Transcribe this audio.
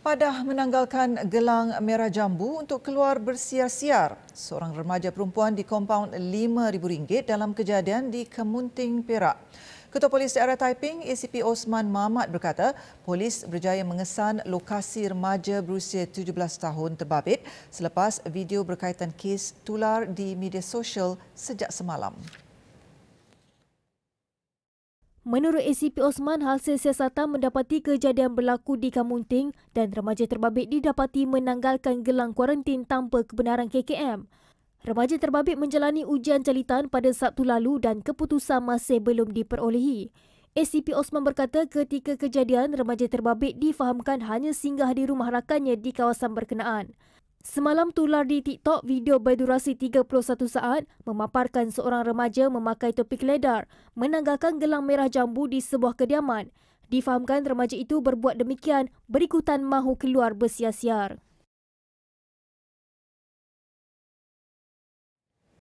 Padah menanggalkan gelang merah jambu untuk keluar bersiar-siar. Seorang remaja perempuan dikompaun RM5,000 dalam kejadian di Kemunting, Perak. Ketua Polis Daerah Taiping, ACP Osman Mamat berkata, polis berjaya mengesan lokasi remaja berusia 17 tahun terbabit selepas video berkaitan kes tular di media sosial sejak semalam. Menurut ACP Osman, hasil siasatan mendapati kejadian berlaku di Kamunting dan remaja terbabit didapati menanggalkan gelang kuarantin tanpa kebenaran KKM. Remaja terbabit menjalani ujian calitan pada Sabtu lalu dan keputusan masih belum diperolehi. ACP Osman berkata ketika kejadian, remaja terbabit difahamkan hanya singgah di rumah rakannya di kawasan berkenaan. Semalam tular di TikTok video berdurasi 31 saat memaparkan seorang remaja memakai topi keledar menanggalkan gelang merah jambu di sebuah kediaman. Difahamkan remaja itu berbuat demikian berikutan mahu keluar bersiar-siar.